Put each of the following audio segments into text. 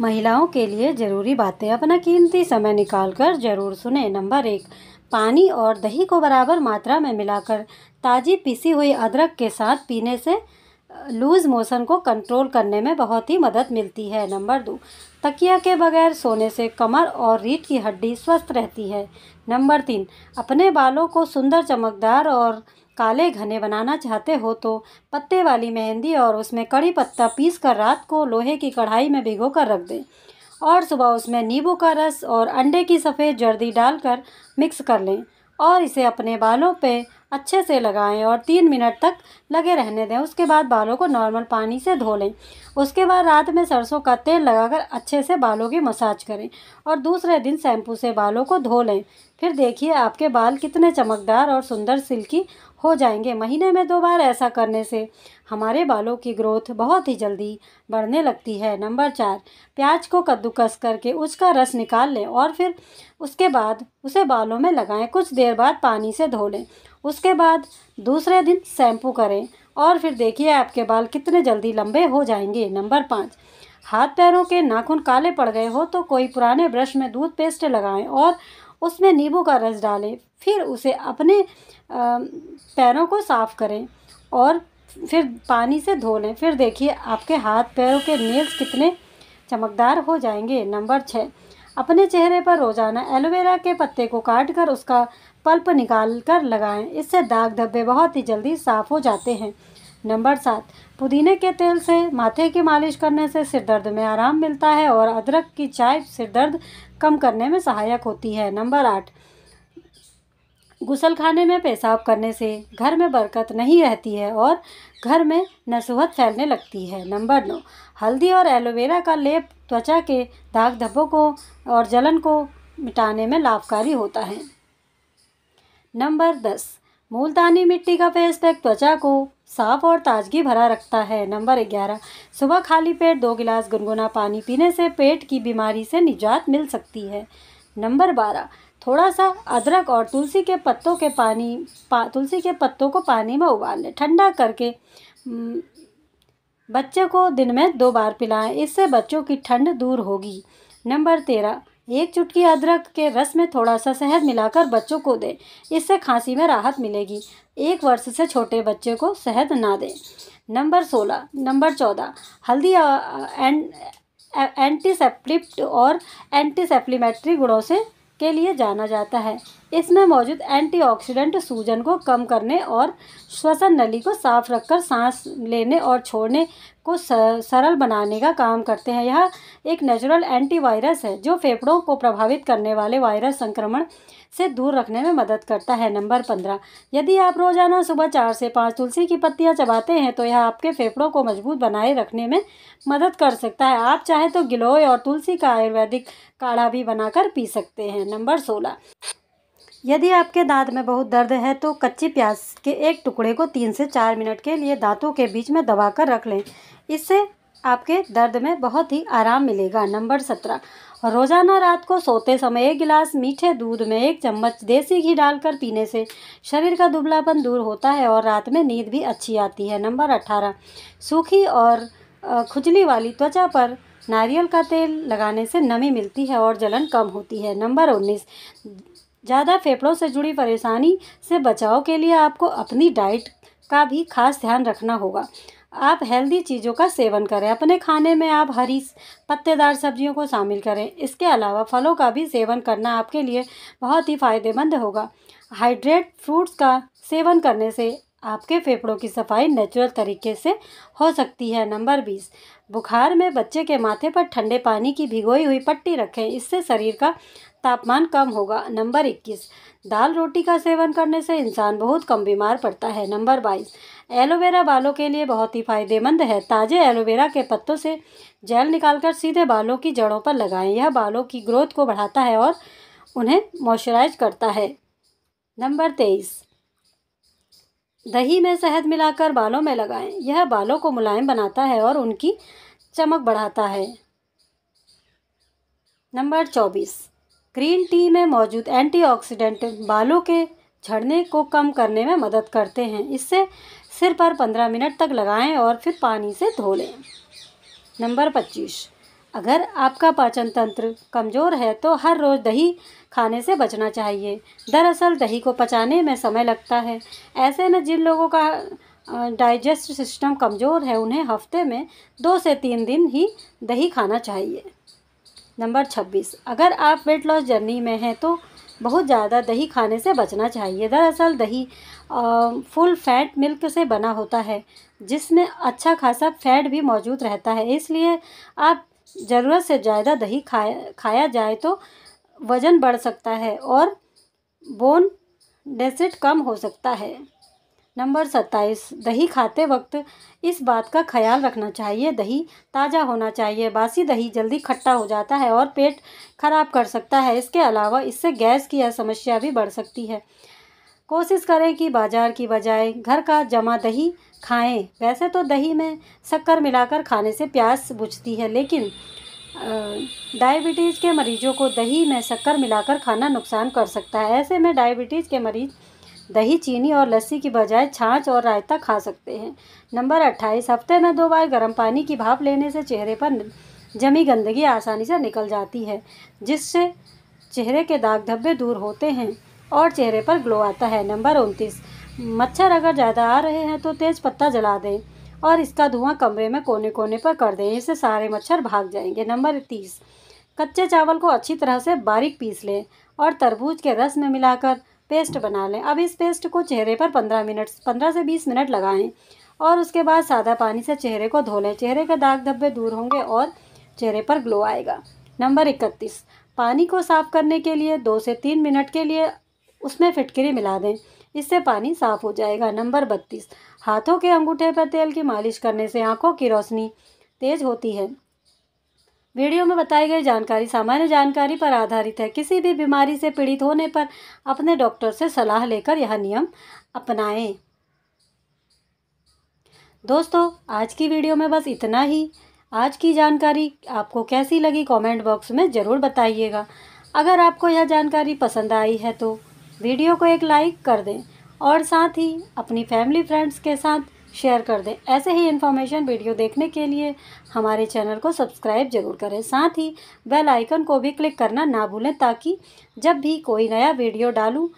महिलाओं के लिए ज़रूरी बातें अपना कीमती समय निकालकर ज़रूर सुने नंबर एक पानी और दही को बराबर मात्रा में मिलाकर ताज़ी पीसी हुई अदरक के साथ पीने से लूज़ मोशन को कंट्रोल करने में बहुत ही मदद मिलती है नंबर दो तकिया के बगैर सोने से कमर और रीढ़ की हड्डी स्वस्थ रहती है नंबर तीन अपने बालों को सुंदर चमकदार और काले घने बनाना चाहते हो तो पत्ते वाली मेहंदी और उसमें कड़ी पत्ता पीस कर रात को लोहे की कढ़ाई में भिगो कर रख दें और सुबह उसमें नींबू का रस और अंडे की सफ़ेद जर्दी डालकर मिक्स कर लें और इसे अपने बालों पे अच्छे से लगाएं और तीन मिनट तक लगे रहने दें उसके बाद बालों को नॉर्मल पानी से धो लें उसके बाद रात में सरसों का तेल लगाकर अच्छे से बालों की मसाज करें और दूसरे दिन शैम्पू से बालों को धो लें फिर देखिए आपके बाल कितने चमकदार और सुंदर सिल्की हो जाएंगे महीने में दो बार ऐसा करने से हमारे बालों की ग्रोथ बहुत ही जल्दी बढ़ने लगती है नंबर चार प्याज को कद्दूकस करके उसका रस निकाल लें और फिर उसके बाद उसे बालों में लगाएं कुछ देर बाद पानी से धो लें उसके बाद दूसरे दिन शैम्पू करें और फिर देखिए आपके बाल कितने जल्दी लंबे हो जाएंगे नंबर पाँच हाथ पैरों के नाखून काले पड़ गए हो तो कोई पुराने ब्रश में दूध पेस्ट लगाएं और उसमें नींबू का रस डालें फिर उसे अपने पैरों को साफ़ करें और फिर पानी से धो लें फिर देखिए आपके हाथ पैरों के नेल्स कितने चमकदार हो जाएंगे नंबर छः अपने चेहरे पर रोजाना एलोवेरा के पत्ते को काट कर उसका पल्प निकाल कर लगाएं इससे दाग धब्बे बहुत ही जल्दी साफ हो जाते हैं नंबर सात पुदीने के तेल से माथे की मालिश करने से सिर दर्द में आराम मिलता है और अदरक की चाय सिर दर्द कम करने में सहायक होती है नंबर आठ गुसल खाने में पेशाब करने से घर में बरकत नहीं रहती है और घर में नसुहत फैलने लगती है नंबर नौ हल्दी और एलोवेरा का लेप त्वचा के दाग धब्बों को और जलन को मिटाने में लाभकारी होता है नंबर दस मूलतानी मिट्टी का फेस पैक त्वचा को साफ और ताजगी भरा रखता है नंबर ग्यारह सुबह खाली पेट दो गिलास गुनगुना पानी पीने से पेट की बीमारी से निजात मिल सकती है नंबर बारह थोड़ा सा अदरक और तुलसी के पत्तों के पानी पा, तुलसी के पत्तों को पानी में उबाल लें ठंडा करके बच्चे को दिन में दो बार पिलाएं इससे बच्चों की ठंड दूर होगी नंबर तेरह एक चुटकी अदरक के रस में थोड़ा सा शहद मिलाकर बच्चों को दें इससे खांसी में राहत मिलेगी एक वर्ष से छोटे बच्चे को शहद ना दें नंबर सोलह नंबर चौदह हल्दी एंड एंटीसेप्टिप्ट और एंटीसेप्लीमेट्री गुणों से के लिए जाना जाता है इसमें मौजूद एंटीऑक्सीडेंट सूजन को कम करने और श्वसन नली को साफ रखकर सांस लेने और छोड़ने को सरल बनाने का काम करते हैं यह एक नेचुरल एंटीवायरस है जो फेफड़ों को प्रभावित करने वाले वायरस संक्रमण से दूर रखने में मदद करता है नंबर पंद्रह यदि आप रोजाना सुबह चार से पाँच तुलसी की पत्तियाँ चबाते हैं तो यह आपके फेफड़ों को मजबूत बनाए रखने में मदद कर सकता है आप चाहे तो गिलोय और तुलसी का आयुर्वेदिक काढ़ा भी बनाकर पी सकते हैं नंबर सोलह यदि आपके दांत में बहुत दर्द है तो कच्ची प्याज के एक टुकड़े को तीन से चार मिनट के लिए दांतों के बीच में दबा कर रख लें इससे आपके दर्द में बहुत ही आराम मिलेगा नंबर सत्रह रोज़ाना रात को सोते समय एक गिलास मीठे दूध में एक चम्मच देसी घी डालकर पीने से शरीर का दुबलापन दूर होता है और रात में नींद भी अच्छी आती है नंबर अट्ठारह सूखी और खुजली वाली त्वचा पर नारियल का तेल लगाने से नमी मिलती है और जलन कम होती है नंबर उन्नीस ज़्यादा फेफड़ों से जुड़ी परेशानी से बचाव के लिए आपको अपनी डाइट का भी खास ध्यान रखना होगा आप हेल्दी चीज़ों का सेवन करें अपने खाने में आप हरी पत्तेदार सब्जियों को शामिल करें इसके अलावा फलों का भी सेवन करना आपके लिए बहुत ही फ़ायदेमंद होगा हाइड्रेट फ्रूट्स का सेवन करने से आपके फेफड़ों की सफाई नेचुरल तरीके से हो सकती है नंबर बीस बुखार में बच्चे के माथे पर ठंडे पानी की भिगोई हुई पट्टी रखें इससे शरीर का तापमान कम होगा नंबर इक्कीस दाल रोटी का सेवन करने से इंसान बहुत कम बीमार पड़ता है नंबर बाईस एलोवेरा बालों के लिए बहुत ही फायदेमंद है ताज़े एलोवेरा के पत्तों से जेल निकालकर सीधे बालों की जड़ों पर लगाएं यह बालों की ग्रोथ को बढ़ाता है और उन्हें मॉइस्चराइज करता है नंबर तेईस दही में शहद मिलाकर बालों में लगाएं यह बालों को मुलायम बनाता है और उनकी चमक बढ़ाता है नंबर चौबीस ग्रीन टी में मौजूद एंटीऑक्सीडेंट बालों के झड़ने को कम करने में मदद करते हैं इससे सिर पर पंद्रह मिनट तक लगाएं और फिर पानी से धो लें नंबर पच्चीस अगर आपका पाचन तंत्र कमज़ोर है तो हर रोज़ दही खाने से बचना चाहिए दरअसल दही को पचाने में समय लगता है ऐसे में जिन लोगों का डाइजेस्ट सिस्टम कमज़ोर है उन्हें हफ्ते में दो से तीन दिन ही दही खाना चाहिए नंबर छब्बीस अगर आप वेट लॉस जर्नी में हैं तो बहुत ज़्यादा दही खाने से बचना चाहिए दरअसल दही आ, फुल फैट मिल्क से बना होता है जिसमें अच्छा खासा फैट भी मौजूद रहता है इसलिए आप ज़रूरत से ज़्यादा दही खाया खाया जाए तो वज़न बढ़ सकता है और बोन डेसिट कम हो सकता है नंबर सत्ताईस दही खाते वक्त इस बात का ख्याल रखना चाहिए दही ताज़ा होना चाहिए बासी दही जल्दी खट्टा हो जाता है और पेट खराब कर सकता है इसके अलावा इससे गैस की समस्या भी बढ़ सकती है कोशिश करें कि बाज़ार की बजाय घर का जमा दही खाएं वैसे तो दही में शक्कर मिलाकर खाने से प्यास बुझती है लेकिन डायबिटीज़ के मरीज़ों को दही में शक्कर मिलाकर खाना नुकसान कर सकता है ऐसे में डायबिटीज़ के मरीज़ दही चीनी और लस्सी की बजाय छाछ और रायता खा सकते हैं नंबर अट्ठाईस हफ्ते में दो बार गर्म पानी की भाप लेने से चेहरे पर जमी गंदगी आसानी से निकल जाती है जिससे चेहरे के दाग धब्बे दूर होते हैं और चेहरे पर ग्लो आता है नंबर उनतीस मच्छर अगर ज़्यादा आ रहे हैं तो तेज पत्ता जला दें और इसका धुआं कमरे में कोने कोने पर कर दें इससे सारे मच्छर भाग जाएंगे नंबर तीस कच्चे चावल को अच्छी तरह से बारीक पीस लें और तरबूज के रस में मिलाकर पेस्ट बना लें अब इस पेस्ट को चेहरे पर पंद्रह मिनट पंद्रह से बीस मिनट लगाएं और उसके बाद सादा पानी से चेहरे को धो लें चेहरे के दाग धब्बे दूर होंगे और चेहरे पर ग्लो आएगा नंबर इकतीस पानी को साफ़ करने के लिए दो से तीन मिनट के लिए उसमें फिटकरी मिला दें इससे पानी साफ हो जाएगा नंबर बत्तीस हाथों के अंगूठे पर तेल की मालिश करने से आंखों की रोशनी तेज होती है वीडियो में बताई गई जानकारी सामान्य जानकारी पर आधारित है किसी भी बीमारी से पीड़ित होने पर अपने डॉक्टर से सलाह लेकर यह नियम अपनाएं दोस्तों आज की वीडियो में बस इतना ही आज की जानकारी आपको कैसी लगी कमेंट बॉक्स में ज़रूर बताइएगा अगर आपको यह जानकारी पसंद आई है तो वीडियो को एक लाइक कर दें और साथ ही अपनी फैमिली फ्रेंड्स के साथ शेयर कर दें ऐसे ही इन्फॉर्मेशन वीडियो देखने के लिए हमारे चैनल को सब्सक्राइब जरूर करें साथ ही बेल आइकन को भी क्लिक करना ना भूलें ताकि जब भी कोई नया वीडियो डालूँ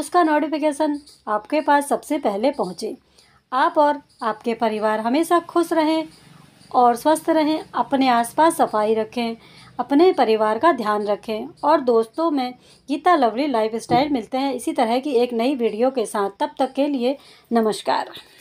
उसका नोटिफिकेशन आपके पास सबसे पहले पहुंचे आप और आपके परिवार हमेशा खुश रहें और स्वस्थ रहें अपने आसपास सफाई रखें अपने परिवार का ध्यान रखें और दोस्तों में गीता लवली लाइफस्टाइल मिलते हैं इसी तरह की एक नई वीडियो के साथ तब तक के लिए नमस्कार